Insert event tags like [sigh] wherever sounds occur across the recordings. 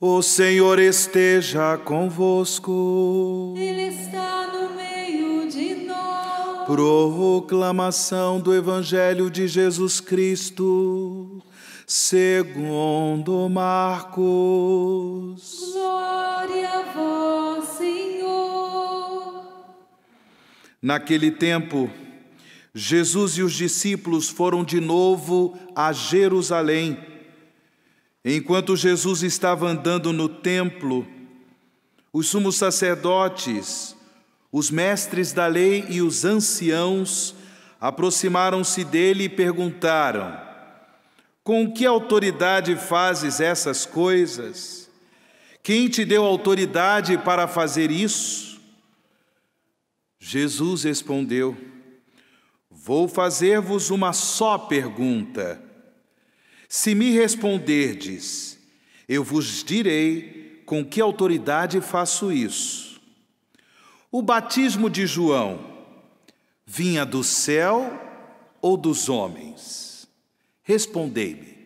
O Senhor esteja convosco. Ele está no meio de nós. Proclamação do Evangelho de Jesus Cristo, segundo Marcos. Glória a vós, Senhor. Naquele tempo, Jesus e os discípulos foram de novo a Jerusalém. Enquanto Jesus estava andando no templo, os sumos sacerdotes, os mestres da lei e os anciãos aproximaram-se dele e perguntaram: Com que autoridade fazes essas coisas? Quem te deu autoridade para fazer isso? Jesus respondeu: Vou fazer-vos uma só pergunta. Se me responderdes, eu vos direi com que autoridade faço isso. O batismo de João vinha do céu ou dos homens? Respondei-me.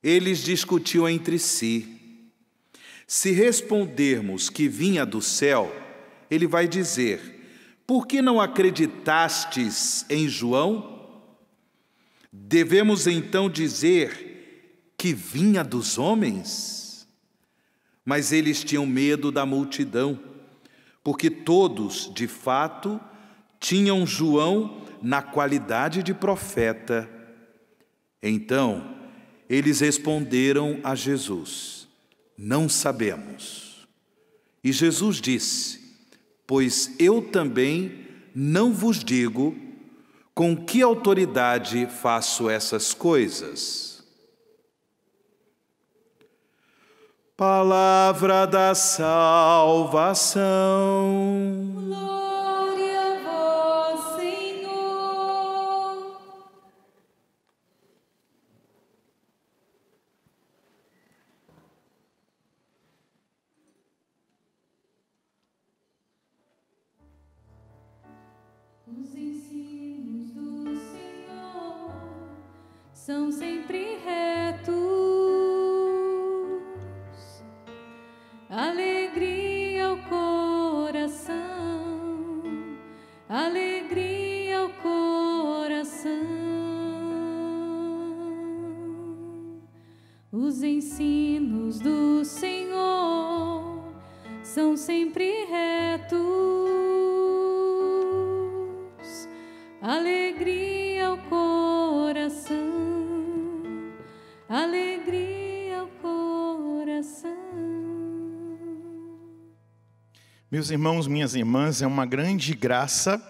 Eles discutiam entre si. Se respondermos que vinha do céu, ele vai dizer: por que não acreditastes em João? Devemos então dizer que vinha dos homens? Mas eles tinham medo da multidão, porque todos, de fato, tinham João na qualidade de profeta. Então, eles responderam a Jesus: Não sabemos. E Jesus disse: pois eu também não vos digo com que autoridade faço essas coisas. Palavra da salvação. são sempre retos, alegria ao coração, alegria ao coração. Os ensinos do Senhor são sempre Meus irmãos, minhas irmãs, é uma grande graça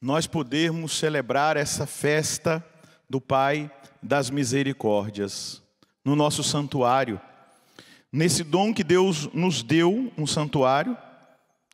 nós podermos celebrar essa festa do Pai das Misericórdias no nosso santuário. Nesse dom que Deus nos deu, um santuário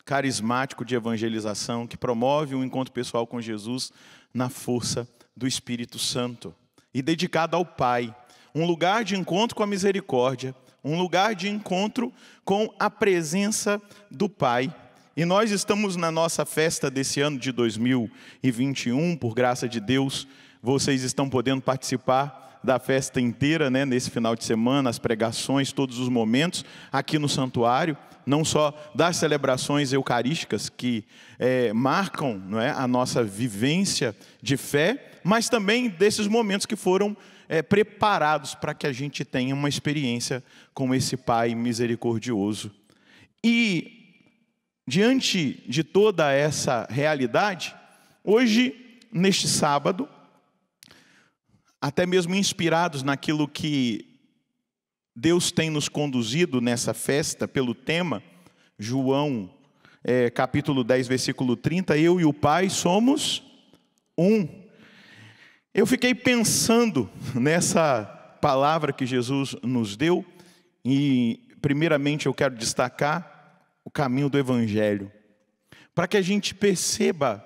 carismático de evangelização que promove um encontro pessoal com Jesus na força do Espírito Santo e dedicado ao Pai, um lugar de encontro com a misericórdia um lugar de encontro com a presença do Pai. E nós estamos na nossa festa desse ano de 2021, por graça de Deus, vocês estão podendo participar da festa inteira, né, nesse final de semana, as pregações, todos os momentos, aqui no santuário, não só das celebrações eucarísticas que é, marcam não é, a nossa vivência de fé, mas também desses momentos que foram é, preparados para que a gente tenha uma experiência com esse Pai misericordioso. E, diante de toda essa realidade, hoje, neste sábado, até mesmo inspirados naquilo que Deus tem nos conduzido nessa festa pelo tema, João é, capítulo 10, versículo 30, eu e o Pai somos um. Eu fiquei pensando nessa palavra que Jesus nos deu, e primeiramente eu quero destacar o caminho do Evangelho, para que a gente perceba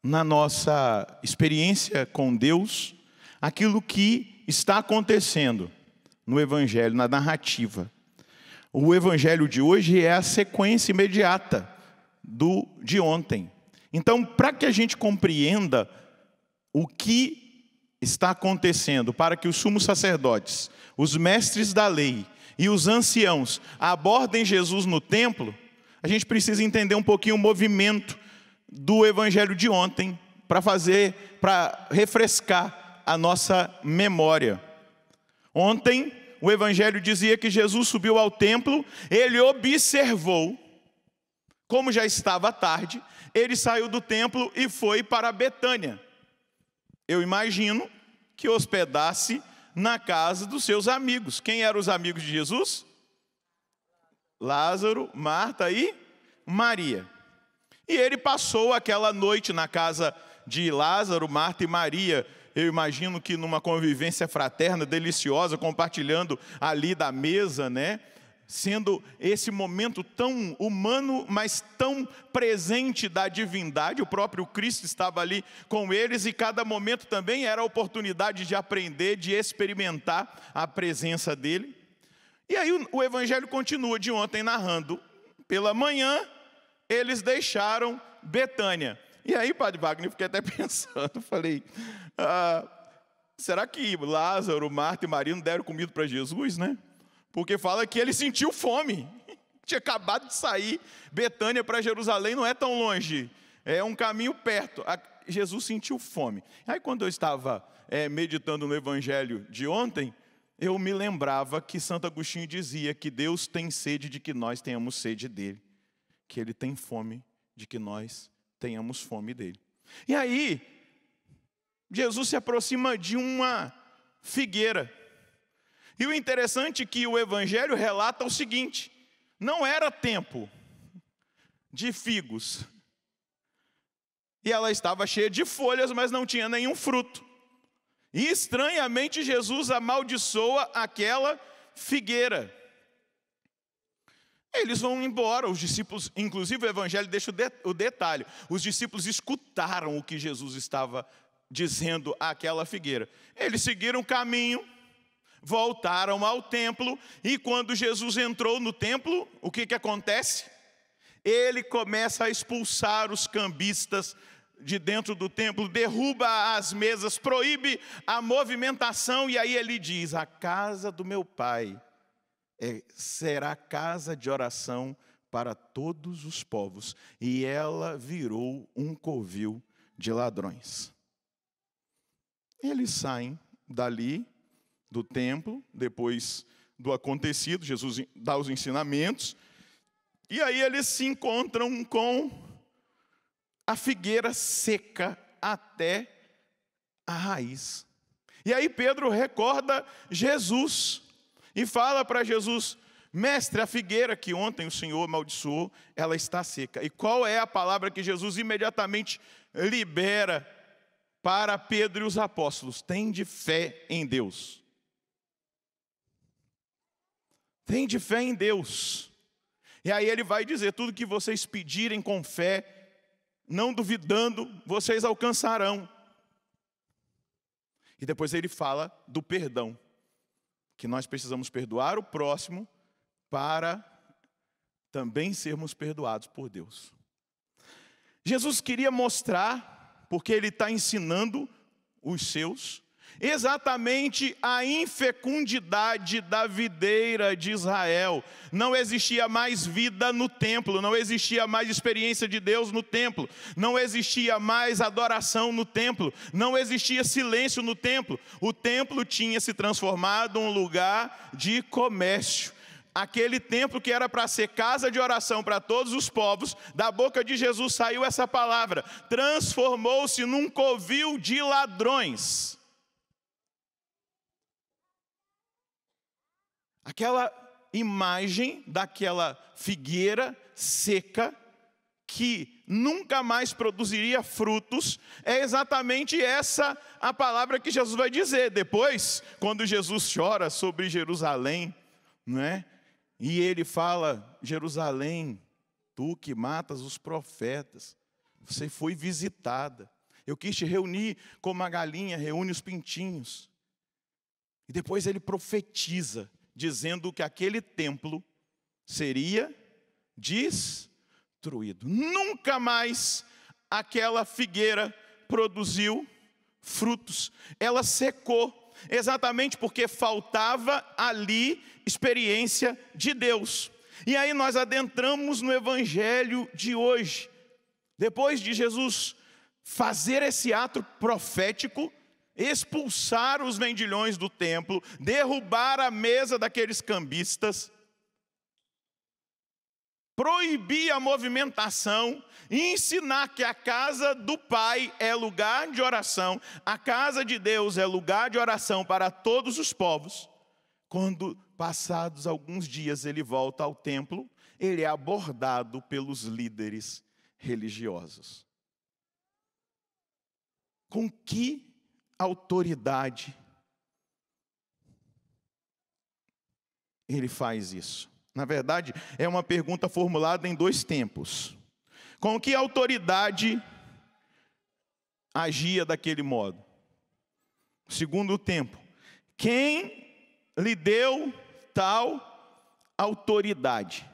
na nossa experiência com Deus aquilo que está acontecendo no Evangelho, na narrativa. O Evangelho de hoje é a sequência imediata do de ontem. Então, para que a gente compreenda o que está acontecendo para que os sumos sacerdotes, os mestres da lei e os anciãos abordem Jesus no templo, a gente precisa entender um pouquinho o movimento do evangelho de ontem para fazer, para refrescar a nossa memória. Ontem o evangelho dizia que Jesus subiu ao templo, ele observou como já estava tarde, ele saiu do templo e foi para Betânia eu imagino, que hospedasse na casa dos seus amigos. Quem eram os amigos de Jesus? Lázaro, Marta e Maria. E ele passou aquela noite na casa de Lázaro, Marta e Maria. Eu imagino que numa convivência fraterna, deliciosa, compartilhando ali da mesa, né? sendo esse momento tão humano, mas tão presente da divindade. O próprio Cristo estava ali com eles e cada momento também era a oportunidade de aprender, de experimentar a presença dele. E aí o evangelho continua de ontem narrando: pela manhã eles deixaram Betânia. E aí, Padre Wagner, fiquei até [laughs] pensando, falei, ah, será que Lázaro, Marta e Maria não deram comida para Jesus, né? Porque fala que ele sentiu fome. [laughs] Tinha acabado de sair. Betânia para Jerusalém não é tão longe. É um caminho perto. Jesus sentiu fome. Aí, quando eu estava é, meditando no evangelho de ontem, eu me lembrava que Santo Agostinho dizia que Deus tem sede de que nós tenhamos sede dele, que ele tem fome de que nós tenhamos fome dele. E aí, Jesus se aproxima de uma figueira. E o interessante é que o Evangelho relata o seguinte: não era tempo de figos. E ela estava cheia de folhas, mas não tinha nenhum fruto. E estranhamente Jesus amaldiçoa aquela figueira. Eles vão embora, os discípulos, inclusive o Evangelho deixa o detalhe: os discípulos escutaram o que Jesus estava dizendo àquela figueira. Eles seguiram o caminho, voltaram ao templo, e quando Jesus entrou no templo, o que, que acontece? Ele começa a expulsar os cambistas de dentro do templo, derruba as mesas, proíbe a movimentação, e aí ele diz: A casa do meu pai é, será casa de oração para todos os povos, e ela virou um covil de ladrões. Eles saem dali do templo, depois do acontecido, Jesus dá os ensinamentos, e aí eles se encontram com a figueira seca até a raiz. E aí Pedro recorda Jesus e fala para Jesus: Mestre, a figueira que ontem o Senhor amaldiçoou, ela está seca. E qual é a palavra que Jesus imediatamente libera para Pedro e os apóstolos? Tem de fé em Deus. tem de fé em Deus. E aí ele vai dizer: tudo que vocês pedirem com fé, não duvidando, vocês alcançarão. E depois ele fala do perdão, que nós precisamos perdoar o próximo para também sermos perdoados por Deus. Jesus queria mostrar, porque ele está ensinando os seus, Exatamente a infecundidade da videira de Israel. Não existia mais vida no templo, não existia mais experiência de Deus no templo, não existia mais adoração no templo, não existia silêncio no templo. O templo tinha se transformado em um lugar de comércio aquele templo que era para ser casa de oração para todos os povos, da boca de Jesus saiu essa palavra: transformou-se num covil de ladrões. Aquela imagem daquela figueira seca que nunca mais produziria frutos, é exatamente essa a palavra que Jesus vai dizer depois, quando Jesus chora sobre Jerusalém, né? E ele fala: Jerusalém, tu que matas os profetas, você foi visitada. Eu quis te reunir como a galinha reúne os pintinhos. E depois ele profetiza dizendo que aquele templo seria destruído. Nunca mais aquela figueira produziu frutos, ela secou, exatamente porque faltava ali experiência de Deus. E aí nós adentramos no evangelho de hoje. Depois de Jesus fazer esse ato profético, expulsar os vendilhões do templo, derrubar a mesa daqueles cambistas, proibir a movimentação ensinar que a casa do Pai é lugar de oração, a casa de Deus é lugar de oração para todos os povos. Quando passados alguns dias ele volta ao templo, ele é abordado pelos líderes religiosos. Com que autoridade, ele faz isso? Na verdade, é uma pergunta formulada em dois tempos. Com que autoridade agia daquele modo? Segundo tempo, quem lhe deu tal autoridade?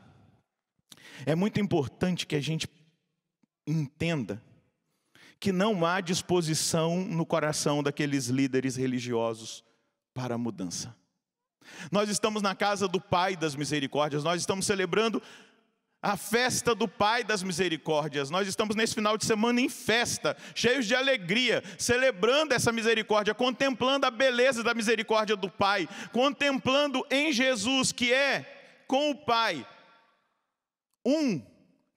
É muito importante que a gente entenda que não há disposição no coração daqueles líderes religiosos para a mudança. Nós estamos na casa do Pai das Misericórdias, nós estamos celebrando a festa do Pai das Misericórdias. Nós estamos nesse final de semana em festa, cheios de alegria, celebrando essa misericórdia, contemplando a beleza da misericórdia do Pai, contemplando em Jesus, que é com o Pai. Um,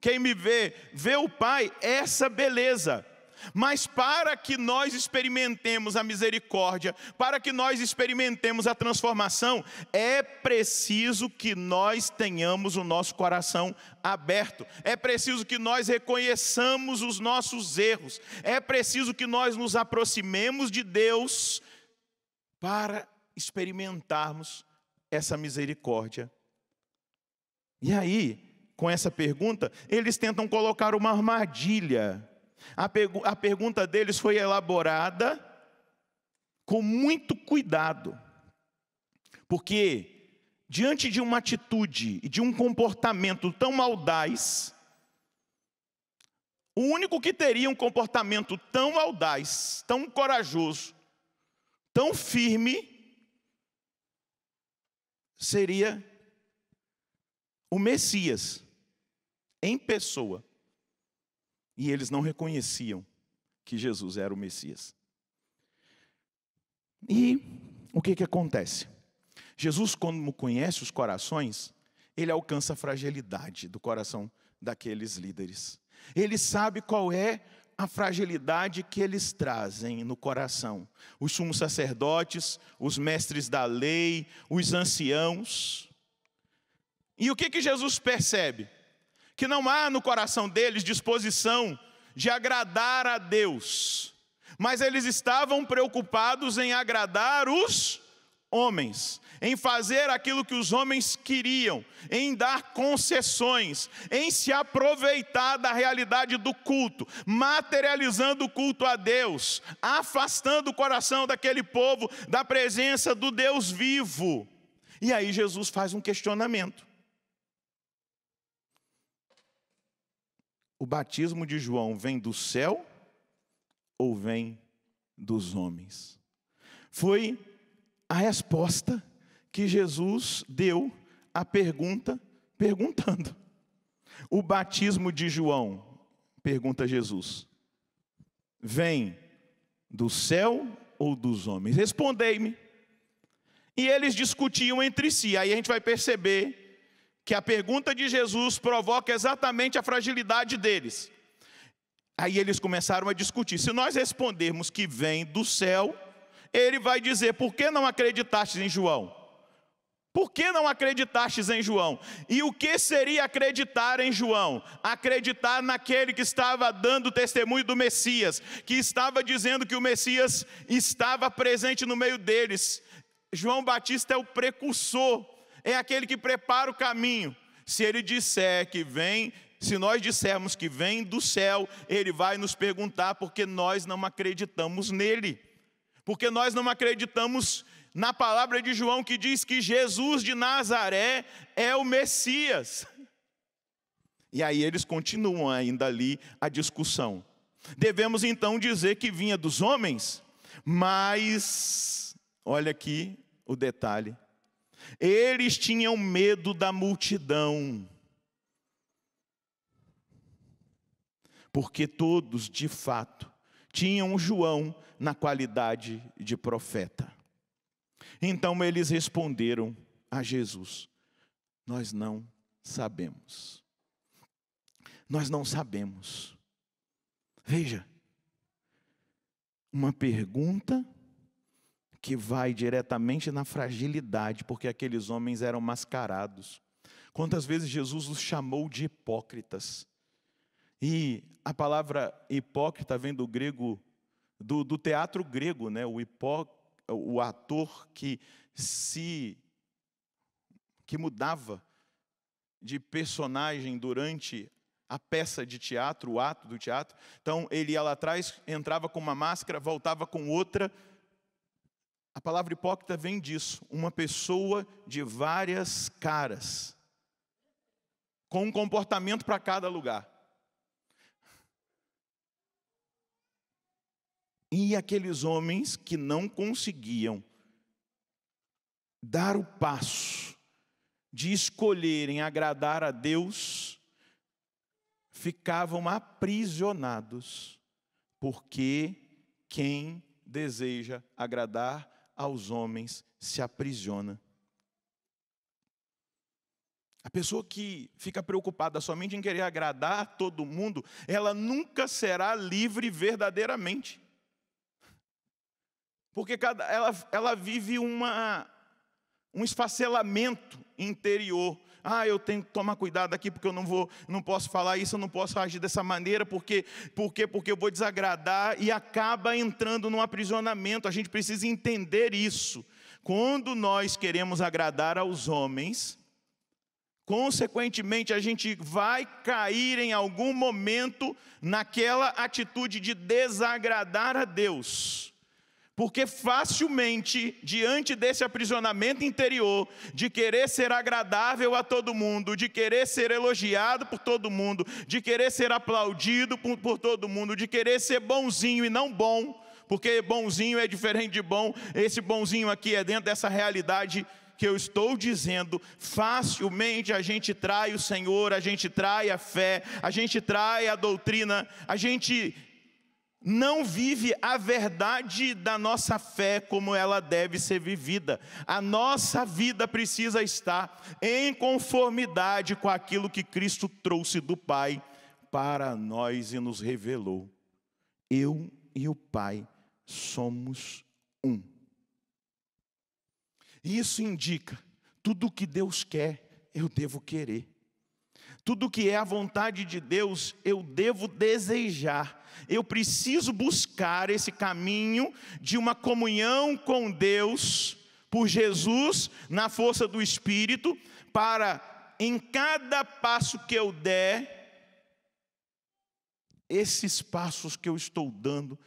quem me vê, vê o Pai, essa beleza. Mas para que nós experimentemos a misericórdia, para que nós experimentemos a transformação, é preciso que nós tenhamos o nosso coração aberto, é preciso que nós reconheçamos os nossos erros, é preciso que nós nos aproximemos de Deus para experimentarmos essa misericórdia. E aí, com essa pergunta, eles tentam colocar uma armadilha a, pergu a pergunta deles foi elaborada com muito cuidado, porque diante de uma atitude e de um comportamento tão audaz, o único que teria um comportamento tão audaz, tão corajoso, tão firme, seria o Messias, em pessoa. E eles não reconheciam que Jesus era o Messias. E o que, que acontece? Jesus, como conhece os corações, ele alcança a fragilidade do coração daqueles líderes. Ele sabe qual é a fragilidade que eles trazem no coração. Os sumos sacerdotes, os mestres da lei, os anciãos. E o que, que Jesus percebe? que não há no coração deles disposição de agradar a Deus, mas eles estavam preocupados em agradar os homens, em fazer aquilo que os homens queriam, em dar concessões, em se aproveitar da realidade do culto, materializando o culto a Deus, afastando o coração daquele povo da presença do Deus vivo. E aí Jesus faz um questionamento. o batismo de João vem do céu ou vem dos homens? Foi a resposta que Jesus deu à pergunta, perguntando. O batismo de João, pergunta Jesus, vem do céu ou dos homens? Respondei-me. E eles discutiam entre si. Aí a gente vai perceber que a pergunta de Jesus provoca exatamente a fragilidade deles. Aí eles começaram a discutir. Se nós respondermos que vem do céu, ele vai dizer: Por que não acreditastes em João? Por que não acreditastes em João? E o que seria acreditar em João? Acreditar naquele que estava dando testemunho do Messias, que estava dizendo que o Messias estava presente no meio deles. João Batista é o precursor é aquele que prepara o caminho. Se ele disser que vem, se nós dissermos que vem do céu, ele vai nos perguntar porque nós não acreditamos nele. Porque nós não acreditamos na palavra de João que diz que Jesus de Nazaré é o Messias. E aí eles continuam ainda ali a discussão. Devemos então dizer que vinha dos homens, mas olha aqui o detalhe. Eles tinham medo da multidão. Porque todos, de fato, tinham João na qualidade de profeta. Então eles responderam a Jesus: Nós não sabemos. Nós não sabemos. Veja, uma pergunta que vai diretamente na fragilidade, porque aqueles homens eram mascarados. Quantas vezes Jesus os chamou de hipócritas? E a palavra hipócrita vem do grego, do, do teatro grego, né? o, hipó, o ator que se que mudava de personagem durante a peça de teatro, o ato do teatro. Então ele ia lá atrás, entrava com uma máscara, voltava com outra, a palavra hipócrita vem disso, uma pessoa de várias caras, com um comportamento para cada lugar. E aqueles homens que não conseguiam dar o passo de escolherem agradar a Deus, ficavam aprisionados, porque quem deseja agradar aos homens se aprisiona. A pessoa que fica preocupada somente em querer agradar todo mundo, ela nunca será livre verdadeiramente. Porque cada, ela, ela vive uma, um esfacelamento interior ah, eu tenho que tomar cuidado aqui porque eu não vou, não posso falar isso, eu não posso agir dessa maneira porque, porque, porque eu vou desagradar e acaba entrando num aprisionamento. A gente precisa entender isso. Quando nós queremos agradar aos homens, consequentemente a gente vai cair em algum momento naquela atitude de desagradar a Deus. Porque facilmente, diante desse aprisionamento interior, de querer ser agradável a todo mundo, de querer ser elogiado por todo mundo, de querer ser aplaudido por, por todo mundo, de querer ser bonzinho e não bom, porque bonzinho é diferente de bom, esse bonzinho aqui é dentro dessa realidade que eu estou dizendo, facilmente a gente trai o Senhor, a gente trai a fé, a gente trai a doutrina, a gente não vive a verdade da nossa fé como ela deve ser vivida. A nossa vida precisa estar em conformidade com aquilo que Cristo trouxe do Pai para nós e nos revelou. Eu e o Pai somos um. Isso indica tudo o que Deus quer, eu devo querer. Tudo que é a vontade de Deus, eu devo desejar eu preciso buscar esse caminho de uma comunhão com Deus por Jesus, na força do Espírito, para em cada passo que eu der, esses passos que eu estou dando,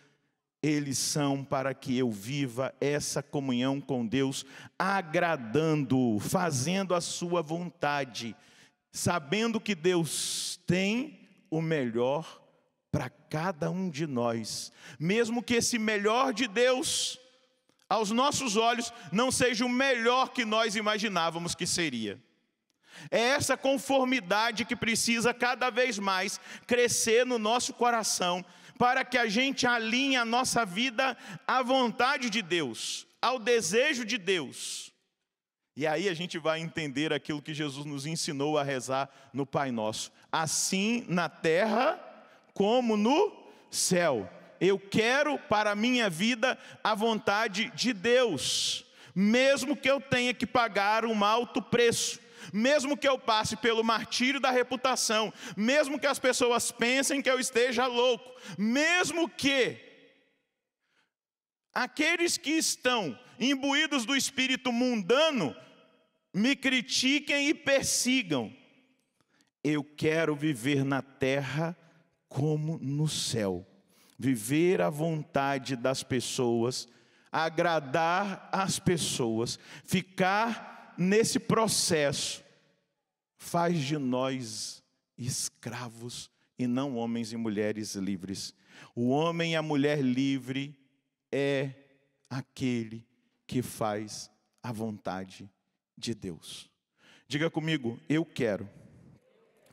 eles são para que eu viva essa comunhão com Deus, agradando, fazendo a Sua vontade, sabendo que Deus tem o melhor para cada um de nós, mesmo que esse melhor de Deus, aos nossos olhos, não seja o melhor que nós imaginávamos que seria. É essa conformidade que precisa cada vez mais crescer no nosso coração, para que a gente alinhe a nossa vida à vontade de Deus, ao desejo de Deus. E aí a gente vai entender aquilo que Jesus nos ensinou a rezar no Pai Nosso. Assim na terra como no céu. Eu quero para a minha vida a vontade de Deus, mesmo que eu tenha que pagar um alto preço. Mesmo que eu passe pelo martírio da reputação, mesmo que as pessoas pensem que eu esteja louco, mesmo que aqueles que estão imbuídos do espírito mundano me critiquem e persigam, eu quero viver na terra como no céu. Viver a vontade das pessoas, agradar as pessoas, ficar nesse processo, faz de nós escravos e não homens e mulheres livres. O homem e a mulher livre é aquele que faz a vontade de Deus. Diga comigo, eu quero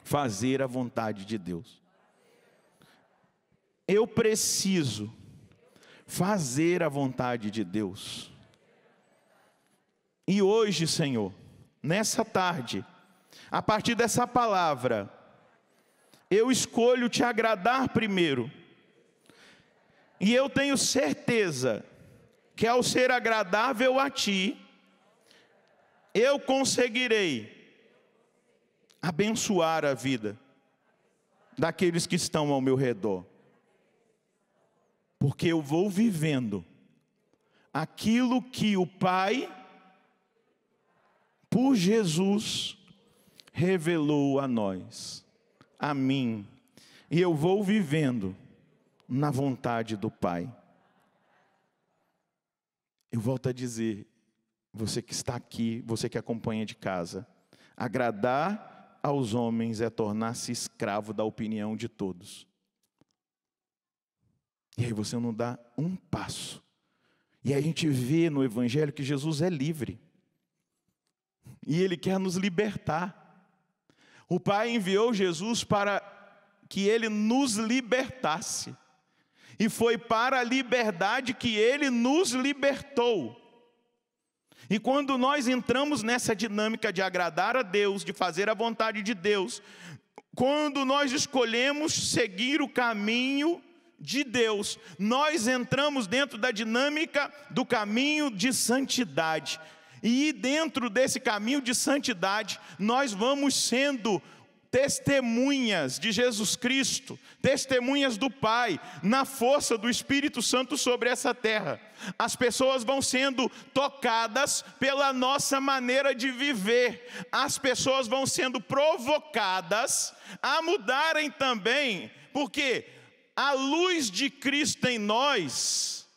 fazer a vontade de Deus eu preciso fazer a vontade de Deus. E hoje, Senhor, nessa tarde, a partir dessa palavra, eu escolho te agradar primeiro. E eu tenho certeza que ao ser agradável a ti, eu conseguirei abençoar a vida daqueles que estão ao meu redor porque eu vou vivendo aquilo que o Pai, por Jesus, revelou a nós, a mim, e eu vou vivendo na vontade do Pai. Eu volto a dizer, você que está aqui, você que acompanha de casa, agradar aos homens é tornar-se escravo da opinião de todos. E aí você não dá um passo. E a gente vê no Evangelho que Jesus é livre. E Ele quer nos libertar. O Pai enviou Jesus para que Ele nos libertasse. E foi para a liberdade que Ele nos libertou. E quando nós entramos nessa dinâmica de agradar a Deus, de fazer a vontade de Deus, quando nós escolhemos seguir o caminho de Deus, nós entramos dentro da dinâmica do caminho de santidade. E dentro desse caminho de santidade, nós vamos sendo testemunhas de Jesus Cristo, testemunhas do Pai, na força do Espírito Santo sobre essa terra. As pessoas vão sendo tocadas pela nossa maneira de viver, as pessoas vão sendo provocadas a mudarem também, porque a luz de Cristo em nós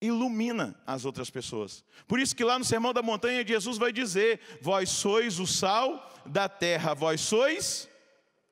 ilumina as outras pessoas. Por isso que lá no Sermão da Montanha Jesus vai dizer: Vós sois o sal da terra, vós sois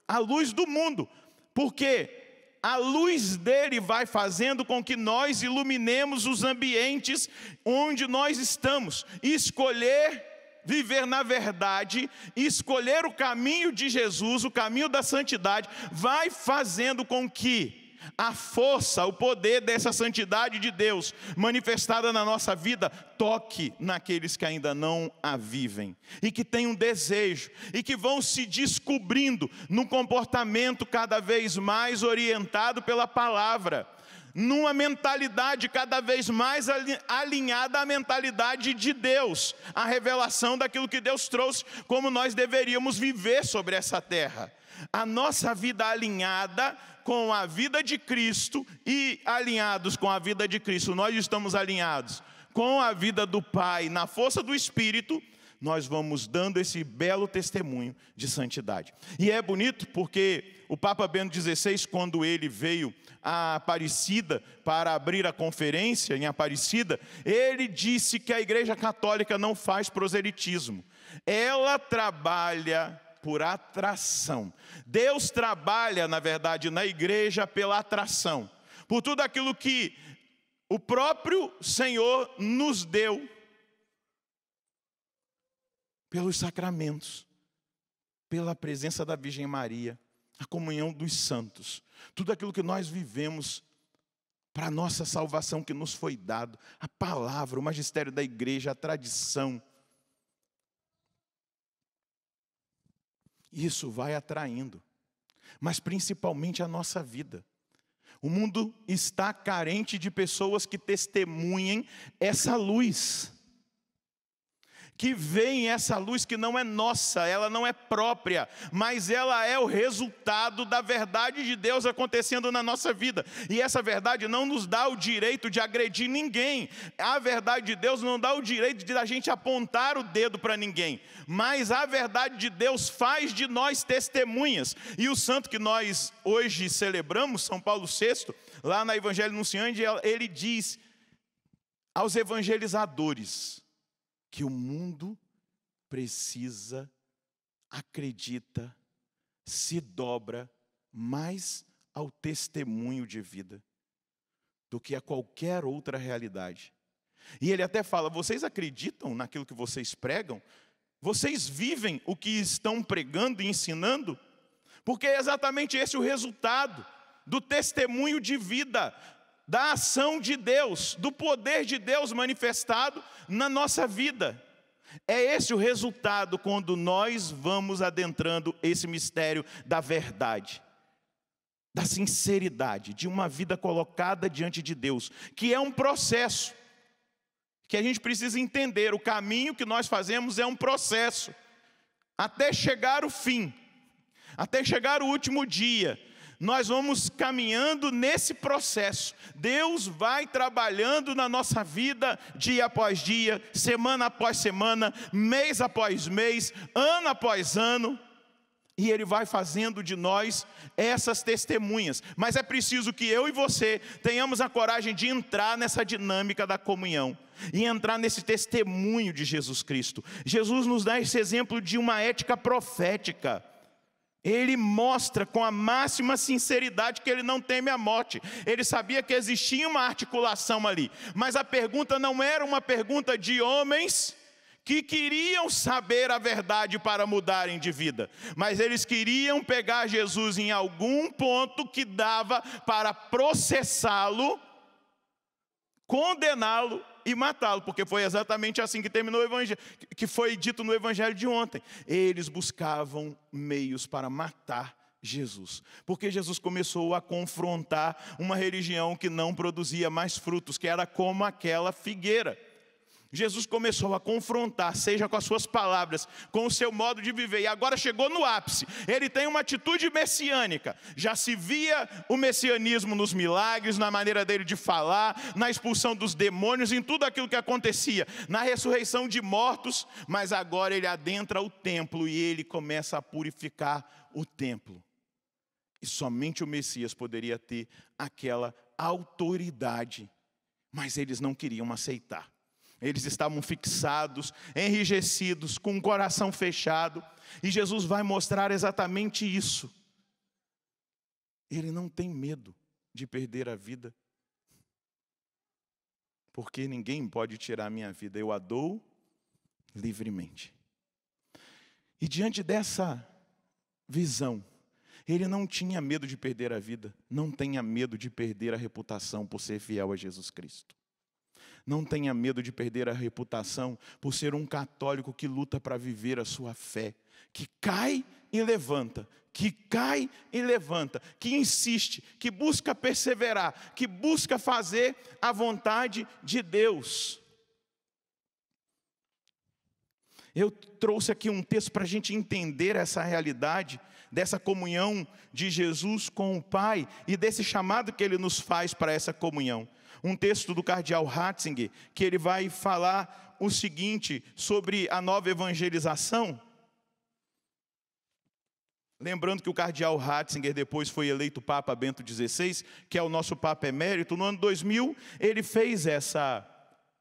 a luz do mundo. Porque a luz dele vai fazendo com que nós iluminemos os ambientes onde nós estamos. Escolher viver na verdade, escolher o caminho de Jesus, o caminho da santidade, vai fazendo com que a força, o poder dessa santidade de Deus manifestada na nossa vida toque naqueles que ainda não a vivem e que têm um desejo e que vão se descobrindo num comportamento cada vez mais orientado pela palavra. Numa mentalidade cada vez mais alinhada à mentalidade de Deus, à revelação daquilo que Deus trouxe, como nós deveríamos viver sobre essa terra a nossa vida alinhada com a vida de Cristo e alinhados com a vida de Cristo, nós estamos alinhados com a vida do Pai, na força do Espírito, nós vamos dando esse belo testemunho de santidade. E é bonito porque o Papa Bento XVI, quando ele veio a Aparecida para abrir a conferência em Aparecida, ele disse que a Igreja Católica não faz proselitismo, ela trabalha por atração. Deus trabalha, na verdade, na igreja pela atração, por tudo aquilo que o próprio Senhor nos deu, pelos sacramentos, pela presença da Virgem Maria, a comunhão dos santos, tudo aquilo que nós vivemos para a nossa salvação que nos foi dado, a palavra, o magistério da igreja, a tradição Isso vai atraindo, mas principalmente a nossa vida. O mundo está carente de pessoas que testemunhem essa luz que vem essa luz que não é nossa, ela não é própria, mas ela é o resultado da verdade de Deus acontecendo na nossa vida. E essa verdade não nos dá o direito de agredir ninguém. A verdade de Deus não dá o direito de a gente apontar o dedo para ninguém, mas a verdade de Deus faz de nós testemunhas. E o santo que nós hoje celebramos, São Paulo VI, lá na Evangelho Nunciante, ele diz aos evangelizadores: que o mundo precisa, acredita, se dobra mais ao testemunho de vida do que a qualquer outra realidade. E ele até fala: vocês acreditam naquilo que vocês pregam? Vocês vivem o que estão pregando e ensinando? Porque é exatamente esse o resultado do testemunho de vida da ação de Deus, do poder de Deus manifestado na nossa vida. É esse o resultado quando nós vamos adentrando esse mistério da verdade, da sinceridade, de uma vida colocada diante de Deus, que é um processo, que a gente precisa entender. O caminho que nós fazemos é um processo, até chegar o fim, até chegar o último dia nós vamos caminhando nesse processo. Deus vai trabalhando na nossa vida dia após dia, semana após semana, mês após mês, ano após ano. E Ele vai fazendo de nós essas testemunhas. Mas é preciso que eu e você tenhamos a coragem de entrar nessa dinâmica da comunhão e entrar nesse testemunho de Jesus Cristo. Jesus nos dá esse exemplo de uma ética profética. Ele mostra com a máxima sinceridade que ele não teme a morte. Ele sabia que existia uma articulação ali, mas a pergunta não era uma pergunta de homens que queriam saber a verdade para mudarem de vida, mas eles queriam pegar Jesus em algum ponto que dava para processá-lo, condená-lo e matá-lo, porque foi exatamente assim que terminou o evangelho, que foi dito no evangelho de ontem. Eles buscavam meios para matar Jesus, porque Jesus começou a confrontar uma religião que não produzia mais frutos, que era como aquela figueira. Jesus começou a confrontar, seja com as suas palavras, com o seu modo de viver, e agora chegou no ápice. Ele tem uma atitude messiânica. Já se via o messianismo nos milagres, na maneira dele de falar, na expulsão dos demônios, em tudo aquilo que acontecia, na ressurreição de mortos, mas agora ele adentra o templo e ele começa a purificar o templo. E somente o Messias poderia ter aquela autoridade, mas eles não queriam aceitar. Eles estavam fixados, enrijecidos, com o coração fechado, e Jesus vai mostrar exatamente isso. Ele não tem medo de perder a vida, porque ninguém pode tirar a minha vida, eu a dou livremente. E diante dessa visão, ele não tinha medo de perder a vida, não tenha medo de perder a reputação por ser fiel a Jesus Cristo. Não tenha medo de perder a reputação por ser um católico que luta para viver a sua fé, que cai e levanta, que cai e levanta, que insiste, que busca perseverar, que busca fazer a vontade de Deus. Eu trouxe aqui um texto para a gente entender essa realidade, dessa comunhão de Jesus com o Pai e desse chamado que ele nos faz para essa comunhão um texto do cardeal Ratzinger, que ele vai falar o seguinte sobre a nova evangelização. Lembrando que o cardeal Ratzinger depois foi eleito Papa Bento XVI, que é o nosso Papa emérito, no ano 2000 ele fez essa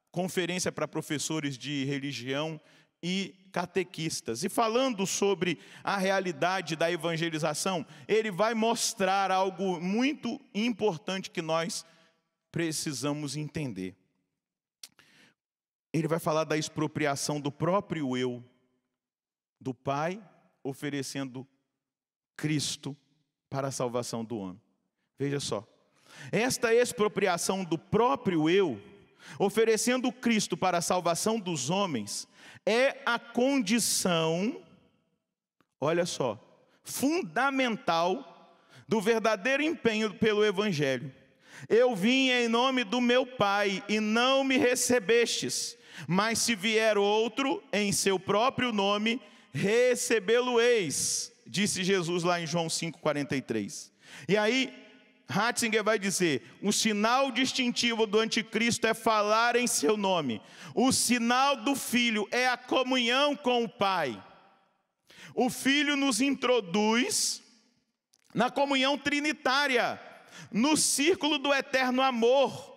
conferência para professores de religião e catequistas. E falando sobre a realidade da evangelização, ele vai mostrar algo muito importante que nós precisamos entender. Ele vai falar da expropriação do próprio eu, do Pai oferecendo Cristo para a salvação do homem. Veja só. Esta expropriação do próprio eu, oferecendo Cristo para a salvação dos homens, é a condição, olha só, fundamental do verdadeiro empenho pelo Evangelho. Eu vim em nome do meu Pai e não me recebestes, mas se vier outro em seu próprio nome, recebê-lo-eis, disse Jesus lá em João 5,43. E aí, Ratzinger vai dizer: o sinal distintivo do anticristo é falar em seu nome, o sinal do filho é a comunhão com o Pai. O filho nos introduz na comunhão trinitária no círculo do eterno amor,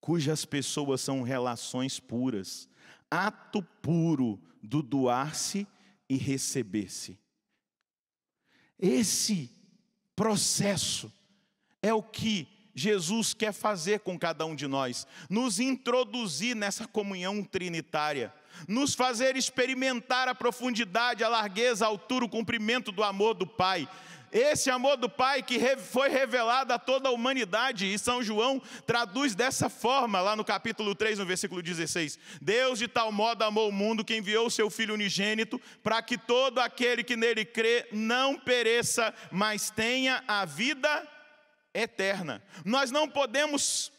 cujas pessoas são relações puras, ato puro do doar-se e receber-se. Esse processo é o que Jesus quer fazer com cada um de nós, nos introduzir nessa comunhão trinitária, nos fazer experimentar a profundidade, a largueza, a altura, o cumprimento do amor do Pai, esse amor do Pai que foi revelado a toda a humanidade, e São João traduz dessa forma, lá no capítulo 3, no versículo 16: Deus de tal modo amou o mundo que enviou o seu Filho unigênito, para que todo aquele que nele crê não pereça, mas tenha a vida eterna. Nós não podemos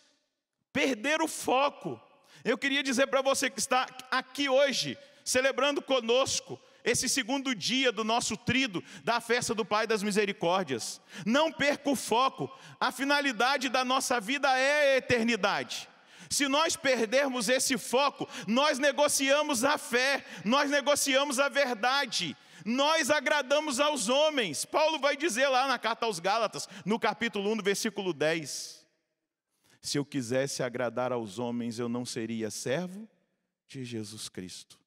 perder o foco. Eu queria dizer para você que está aqui hoje, celebrando conosco, esse segundo dia do nosso trido da festa do Pai das Misericórdias. Não perca o foco, a finalidade da nossa vida é a eternidade. Se nós perdermos esse foco, nós negociamos a fé, nós negociamos a verdade, nós agradamos aos homens. Paulo vai dizer lá na carta aos Gálatas, no capítulo 1, versículo 10. Se eu quisesse agradar aos homens, eu não seria servo de Jesus Cristo.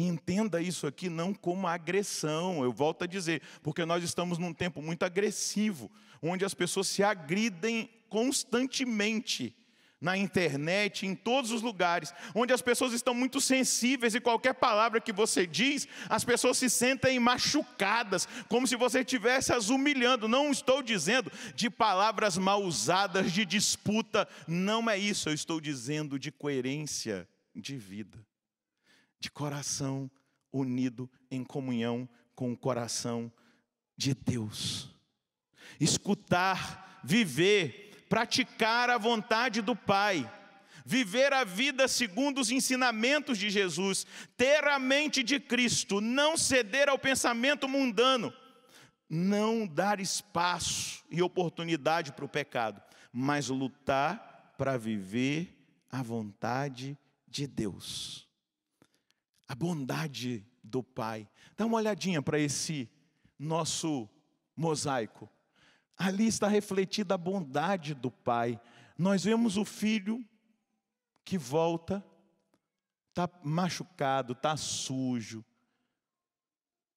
E entenda isso aqui não como agressão, eu volto a dizer, porque nós estamos num tempo muito agressivo, onde as pessoas se agridem constantemente na internet, em todos os lugares, onde as pessoas estão muito sensíveis e qualquer palavra que você diz, as pessoas se sentem machucadas, como se você estivesse as humilhando. Não estou dizendo de palavras mal usadas, de disputa, não é isso, eu estou dizendo de coerência de vida de coração unido em comunhão com o coração de Deus. Escutar, viver, praticar a vontade do Pai, viver a vida segundo os ensinamentos de Jesus, ter a mente de Cristo, não ceder ao pensamento mundano, não dar espaço e oportunidade para o pecado, mas lutar para viver a vontade de Deus a bondade do Pai. Dá uma olhadinha para esse nosso mosaico. Ali está refletida a bondade do Pai. Nós vemos o filho que volta, está machucado, está sujo.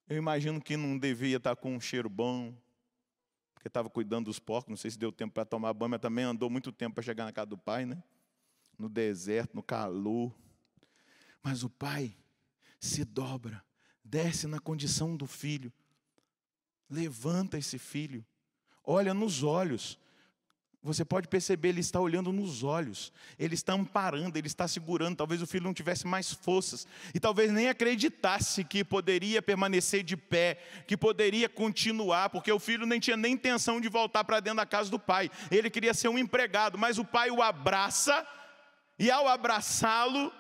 Eu imagino que não devia estar tá com um cheiro bom, porque estava cuidando dos porcos, não sei se deu tempo para tomar banho, mas também andou muito tempo para chegar na casa do pai, né? No deserto, no calor. Mas o pai se dobra, desce na condição do filho, levanta esse filho, olha nos olhos. Você pode perceber, ele está olhando nos olhos, ele está amparando, ele está segurando. Talvez o filho não tivesse mais forças, e talvez nem acreditasse que poderia permanecer de pé, que poderia continuar, porque o filho nem tinha nem intenção de voltar para dentro da casa do pai. Ele queria ser um empregado, mas o pai o abraça, e ao abraçá-lo,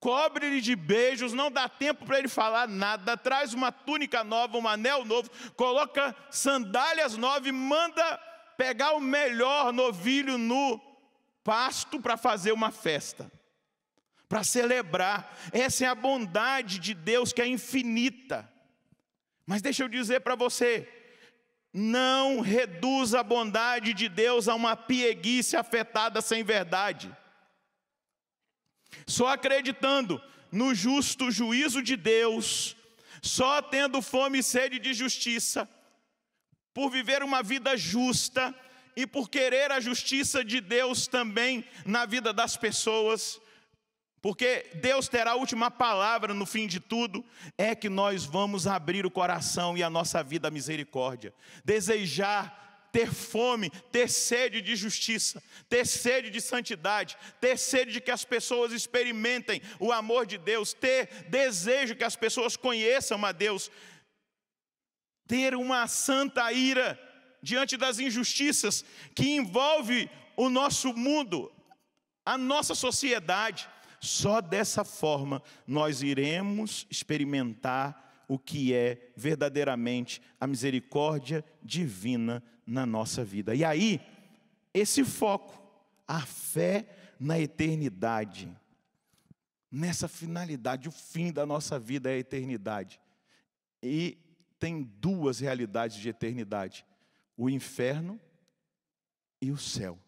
cobre-lhe de beijos, não dá tempo para ele falar nada, traz uma túnica nova, um anel novo, coloca sandálias novas e manda pegar o melhor novilho no pasto para fazer uma festa, para celebrar. Essa é a bondade de Deus que é infinita. Mas deixa eu dizer para você, não reduza a bondade de Deus a uma pieguice afetada sem verdade só acreditando no justo juízo de Deus, só tendo fome e sede de justiça, por viver uma vida justa e por querer a justiça de Deus também na vida das pessoas, porque Deus terá a última palavra no fim de tudo, é que nós vamos abrir o coração e a nossa vida à misericórdia, desejar ter fome, ter sede de justiça, ter sede de santidade, ter sede de que as pessoas experimentem o amor de Deus, ter desejo que as pessoas conheçam a Deus, ter uma santa ira diante das injustiças que envolve o nosso mundo, a nossa sociedade. Só dessa forma nós iremos experimentar o que é verdadeiramente a misericórdia divina na nossa vida. E aí, esse foco, a fé na eternidade, nessa finalidade, o fim da nossa vida é a eternidade. E tem duas realidades de eternidade: o inferno e o céu.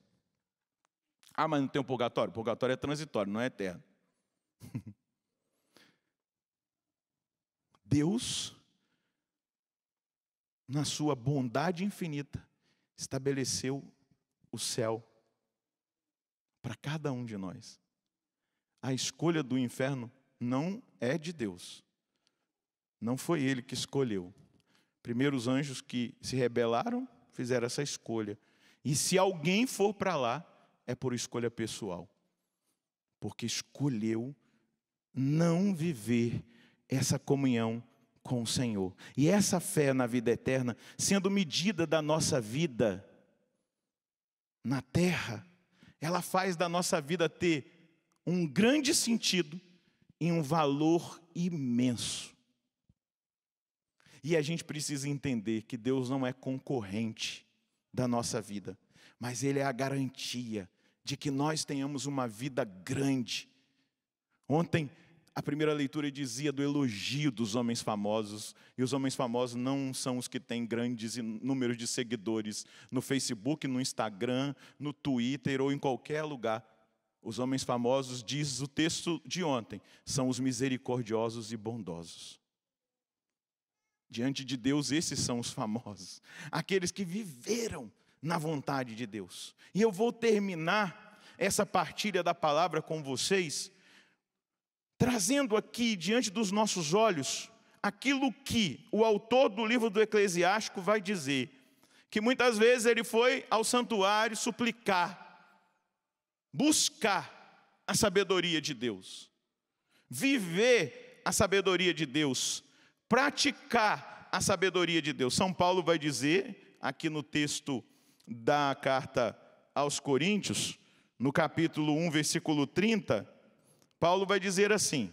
Ah, mas não tem o um purgatório? purgatório é transitório, não é eterno. [laughs] Deus, na sua bondade infinita, estabeleceu o céu para cada um de nós. A escolha do inferno não é de Deus. Não foi ele que escolheu. Primeiro os anjos que se rebelaram fizeram essa escolha. E se alguém for para lá, é por escolha pessoal. Porque escolheu não viver essa comunhão com o Senhor. E essa fé na vida eterna, sendo medida da nossa vida na terra, ela faz da nossa vida ter um grande sentido e um valor imenso. E a gente precisa entender que Deus não é concorrente da nossa vida, mas Ele é a garantia de que nós tenhamos uma vida grande. Ontem a primeira leitura dizia do elogio dos homens famosos, e os homens famosos não são os que têm grandes números de seguidores no Facebook, no Instagram, no Twitter ou em qualquer lugar. Os homens famosos, diz o texto de ontem, são os misericordiosos e bondosos. Diante de Deus, esses são os famosos, [laughs] aqueles que viveram na vontade de Deus. E eu vou terminar essa partilha da palavra com vocês trazendo aqui diante dos nossos olhos aquilo que o autor do livro do Eclesiástico vai dizer, que muitas vezes ele foi ao santuário suplicar, buscar a sabedoria de Deus, viver a sabedoria de Deus, praticar a sabedoria de Deus. São Paulo vai dizer, aqui no texto da carta aos Coríntios, no capítulo 1, versículo 30, Paulo vai dizer assim: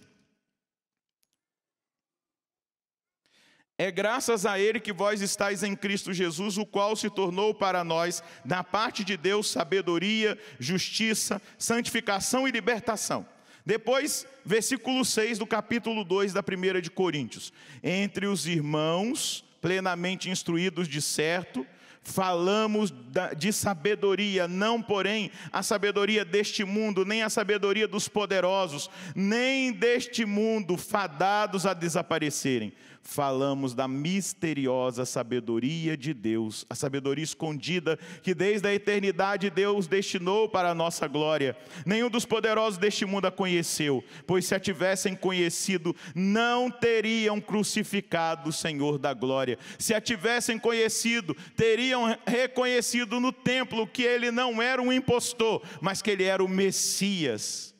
É graças a Ele que vós estáis em Cristo Jesus, o qual se tornou para nós, da parte de Deus, sabedoria, justiça, santificação e libertação. Depois, versículo 6 do capítulo 2 da primeira de Coríntios. Entre os irmãos, plenamente instruídos de certo, Falamos de sabedoria, não, porém, a sabedoria deste mundo, nem a sabedoria dos poderosos, nem deste mundo, fadados a desaparecerem. Falamos da misteriosa sabedoria de Deus, a sabedoria escondida que desde a eternidade Deus destinou para a nossa glória. Nenhum dos poderosos deste mundo a conheceu, pois se a tivessem conhecido, não teriam crucificado o Senhor da glória. Se a tivessem conhecido, teriam teriam reconhecido no templo que ele não era um impostor, mas que ele era o Messias.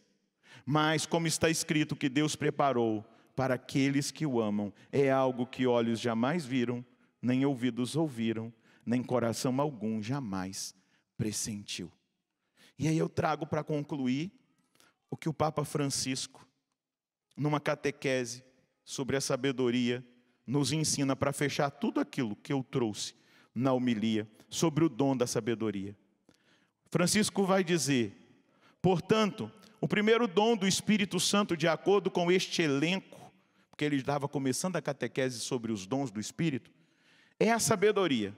Mas, como está escrito, que Deus preparou para aqueles que o amam, é algo que olhos jamais viram, nem ouvidos ouviram, nem coração algum jamais pressentiu. E aí eu trago para concluir o que o Papa Francisco, numa catequese sobre a sabedoria, nos ensina para fechar tudo aquilo que eu trouxe na homilia, sobre o dom da sabedoria. Francisco vai dizer: portanto, o primeiro dom do Espírito Santo, de acordo com este elenco, porque ele estava começando a catequese sobre os dons do Espírito, é a sabedoria.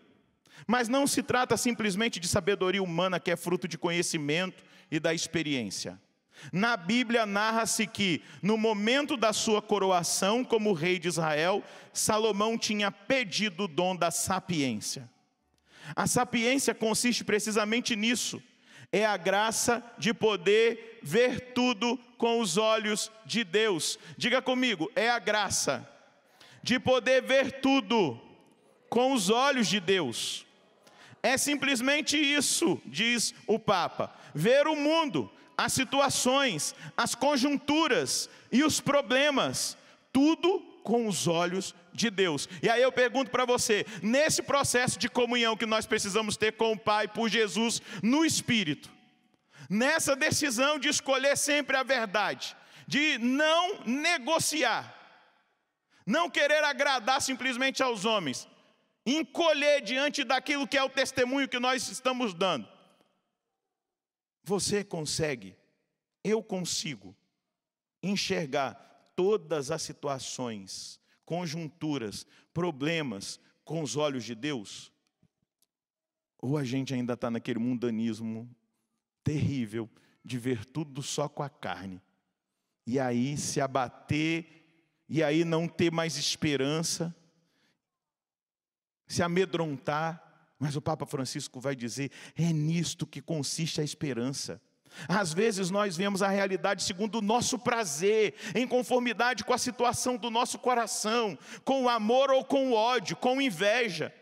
Mas não se trata simplesmente de sabedoria humana que é fruto de conhecimento e da experiência. Na Bíblia narra-se que, no momento da sua coroação como rei de Israel, Salomão tinha pedido o dom da sapiência. A sapiência consiste precisamente nisso. É a graça de poder ver tudo com os olhos de Deus. Diga comigo, é a graça de poder ver tudo com os olhos de Deus. É simplesmente isso, diz o Papa. Ver o mundo, as situações, as conjunturas e os problemas, tudo com os olhos de Deus. E aí eu pergunto para você, nesse processo de comunhão que nós precisamos ter com o Pai por Jesus no espírito, nessa decisão de escolher sempre a verdade, de não negociar, não querer agradar simplesmente aos homens, encolher diante daquilo que é o testemunho que nós estamos dando. Você consegue, eu consigo enxergar todas as situações conjunturas, problemas com os olhos de Deus? Ou a gente ainda está naquele mundanismo terrível de ver tudo só com a carne? E aí se abater, e aí não ter mais esperança, se amedrontar. Mas o Papa Francisco vai dizer: é nisto que consiste a esperança. Às vezes nós vemos a realidade segundo o nosso prazer, em conformidade com a situação do nosso coração, com o amor ou com o ódio, com inveja.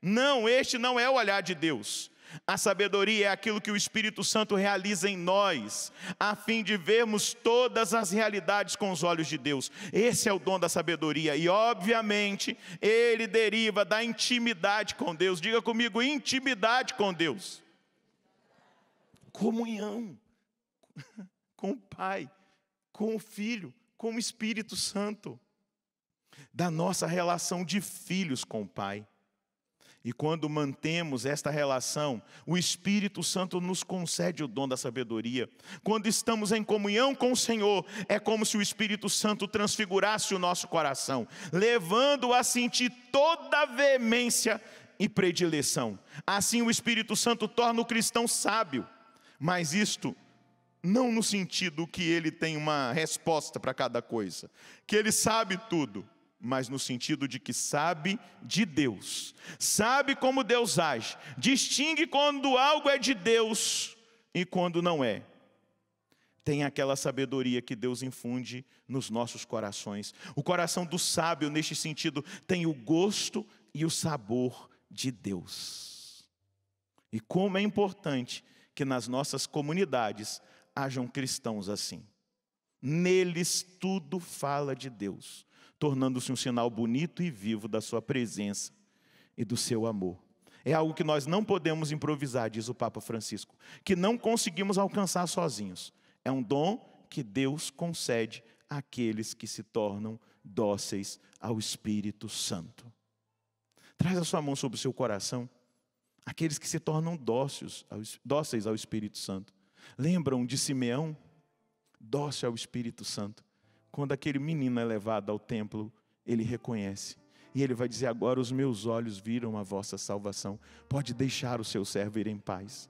Não, este não é o olhar de Deus. A sabedoria é aquilo que o Espírito Santo realiza em nós, a fim de vermos todas as realidades com os olhos de Deus. Esse é o dom da sabedoria, e obviamente ele deriva da intimidade com Deus. Diga comigo: intimidade com Deus comunhão [laughs] com o Pai, com o Filho, com o Espírito Santo, da nossa relação de filhos com o Pai. E quando mantemos esta relação, o Espírito Santo nos concede o dom da sabedoria. Quando estamos em comunhão com o Senhor, é como se o Espírito Santo transfigurasse o nosso coração, levando-o a sentir toda a veemência e predileção. Assim, o Espírito Santo torna o cristão sábio mas isto não no sentido que ele tem uma resposta para cada coisa, que ele sabe tudo, mas no sentido de que sabe de Deus, sabe como Deus age, distingue quando algo é de Deus e quando não é. Tem aquela sabedoria que Deus infunde nos nossos corações. O coração do sábio, neste sentido, tem o gosto e o sabor de Deus. E como é importante que nas nossas comunidades hajam cristãos assim. Neles tudo fala de Deus, tornando-se um sinal bonito e vivo da sua presença e do seu amor. É algo que nós não podemos improvisar, diz o Papa Francisco, que não conseguimos alcançar sozinhos. É um dom que Deus concede àqueles que se tornam dóceis ao Espírito Santo. Traz a sua mão sobre o seu coração aqueles que se tornam dóceis, dóceis ao Espírito Santo. Lembram de Simeão, dócil ao Espírito Santo? Quando aquele menino é levado ao templo, ele reconhece. E ele vai dizer: Agora os meus olhos viram a vossa salvação. Pode deixar o seu servo ir em paz.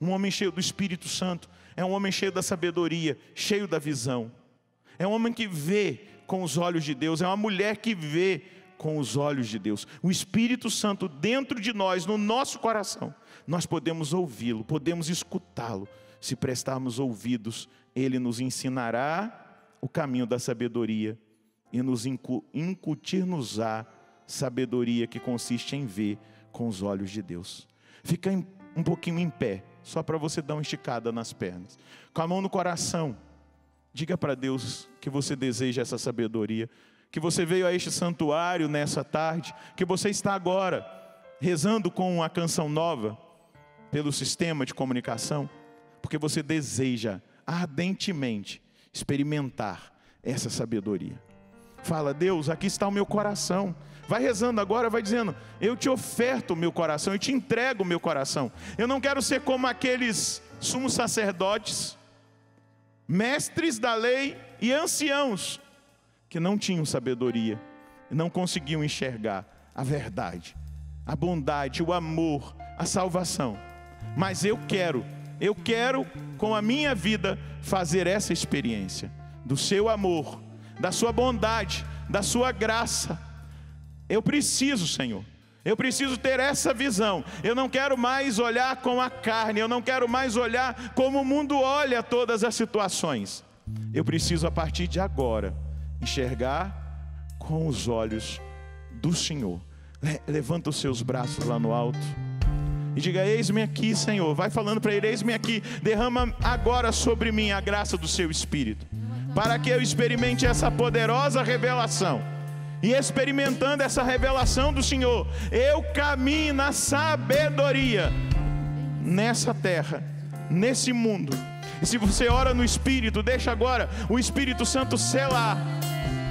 Um homem cheio do Espírito Santo é um homem cheio da sabedoria, cheio da visão. É um homem que vê com os olhos de Deus, é uma mulher que vê com os olhos de Deus. O Espírito Santo dentro de nós, no nosso coração, nós podemos ouvi-lo, podemos escutá-lo. Se prestarmos ouvidos, ele nos ensinará o caminho da sabedoria e nos incutir-nos-á sabedoria que consiste em ver com os olhos de Deus. Fica um pouquinho em pé, só para você dar uma esticada nas pernas. Com a mão no coração, diga para Deus que você deseja essa sabedoria que você veio a este santuário nessa tarde, que você está agora rezando com uma canção nova pelo sistema de comunicação, porque você deseja ardentemente experimentar essa sabedoria. Fala, Deus, aqui está o meu coração. Vai rezando agora, vai dizendo: Eu te oferto o meu coração, eu te entrego o meu coração. Eu não quero ser como aqueles sumos sacerdotes, mestres da lei e anciãos que não tinham sabedoria, não conseguiam enxergar a verdade, a bondade, o amor, a salvação. Mas eu quero, eu quero com a minha vida fazer essa experiência do seu amor, da sua bondade, da sua graça. Eu preciso, Senhor. Eu preciso ter essa visão. Eu não quero mais olhar com a carne, eu não quero mais olhar como o mundo olha todas as situações. Eu preciso a partir de agora enxergar com os olhos do Senhor. Levanta os seus braços lá no alto. E diga: Eis-me aqui, Senhor. Vai falando para ele: Eis-me aqui. Derrama agora sobre mim a graça do seu espírito, para que eu experimente essa poderosa revelação. E experimentando essa revelação do Senhor, eu caminho na sabedoria nessa terra, nesse mundo e se você ora no Espírito, deixa agora o Espírito Santo selar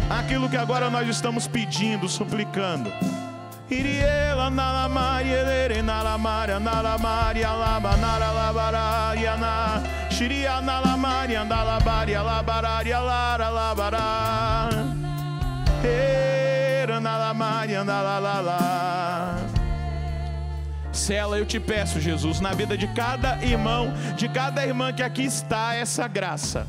aquilo que agora nós estamos pedindo, suplicando. Iriela na la nalamari elere la nalamari alaba naralabara yana shiria nalamari andalabari alabarari alara labará era eh, nalamari andalalala Cela, eu te peço, Jesus, na vida de cada irmão, de cada irmã que aqui está, essa graça.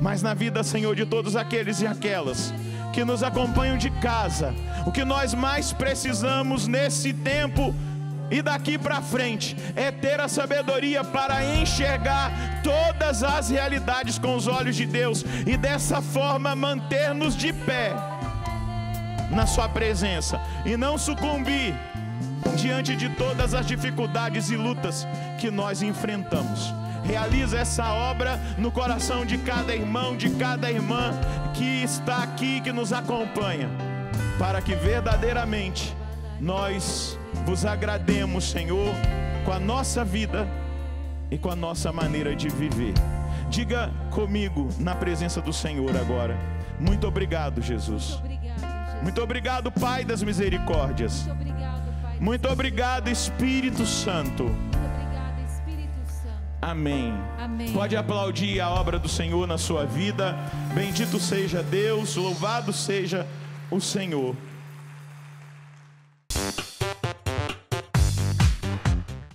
Mas na vida, Senhor, de todos aqueles e aquelas que nos acompanham de casa, o que nós mais precisamos nesse tempo e daqui para frente é ter a sabedoria para enxergar todas as realidades com os olhos de Deus e dessa forma manter-nos de pé na Sua presença e não sucumbir diante de todas as dificuldades e lutas que nós enfrentamos. Realiza essa obra no coração de cada irmão, de cada irmã que está aqui, que nos acompanha, para que verdadeiramente nós vos agrademos, Senhor, com a nossa vida e com a nossa maneira de viver. Diga comigo na presença do Senhor agora. Muito obrigado, Jesus. Muito obrigado, Pai das misericórdias. Muito obrigado, Espírito Santo. Amém. Amém. Pode aplaudir a obra do Senhor na sua vida. Bendito seja Deus, louvado seja o Senhor.